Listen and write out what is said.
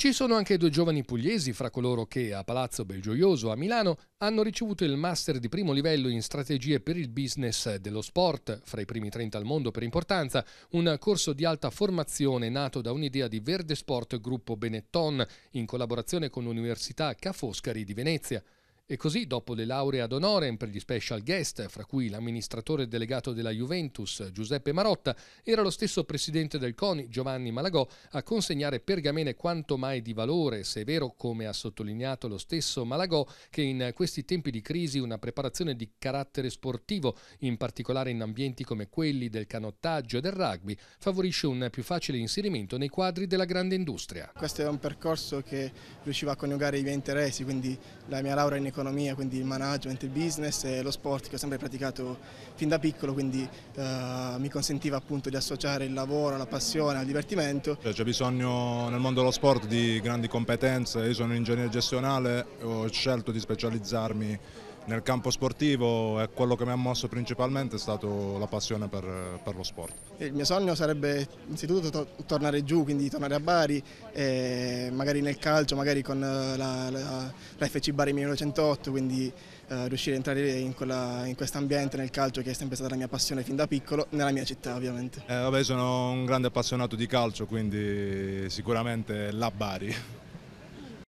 Ci sono anche due giovani pugliesi fra coloro che a Palazzo Belgioioso a Milano hanno ricevuto il master di primo livello in strategie per il business dello sport, fra i primi 30 al mondo per importanza, un corso di alta formazione nato da un'idea di Verde Sport Gruppo Benetton in collaborazione con l'Università Ca' Foscari di Venezia. E così, dopo le lauree ad honorem per gli special guest, fra cui l'amministratore delegato della Juventus Giuseppe Marotta, era lo stesso presidente del CONI Giovanni Malagò a consegnare pergamene quanto mai di valore, se è vero, come ha sottolineato lo stesso Malagò, che in questi tempi di crisi una preparazione di carattere sportivo, in particolare in ambienti come quelli del canottaggio e del rugby, favorisce un più facile inserimento nei quadri della grande industria. Questo è un percorso che riusciva a coniugare i miei interessi, quindi la mia laurea in economia l'economia, quindi il management, il business e lo sport che ho sempre praticato fin da piccolo, quindi eh, mi consentiva appunto di associare il lavoro, la passione al divertimento. Cioè, c'è bisogno nel mondo dello sport di grandi competenze, io sono un ingegnere gestionale, ho scelto di specializzarmi nel campo sportivo e quello che mi ha mosso principalmente è stata la passione per, per, lo sport. Il mio sogno sarebbe innanzitutto to tornare giù, quindi tornare a Bari, eh, magari nel calcio, magari con eh, la, la la FC Bari 1908, quindi eh, riuscire ad entrare in, in questo ambiente, nel calcio che è sempre stata la mia passione fin da piccolo, nella mia città ovviamente. Eh, vabbè, sono un grande appassionato di calcio, quindi sicuramente la Bari.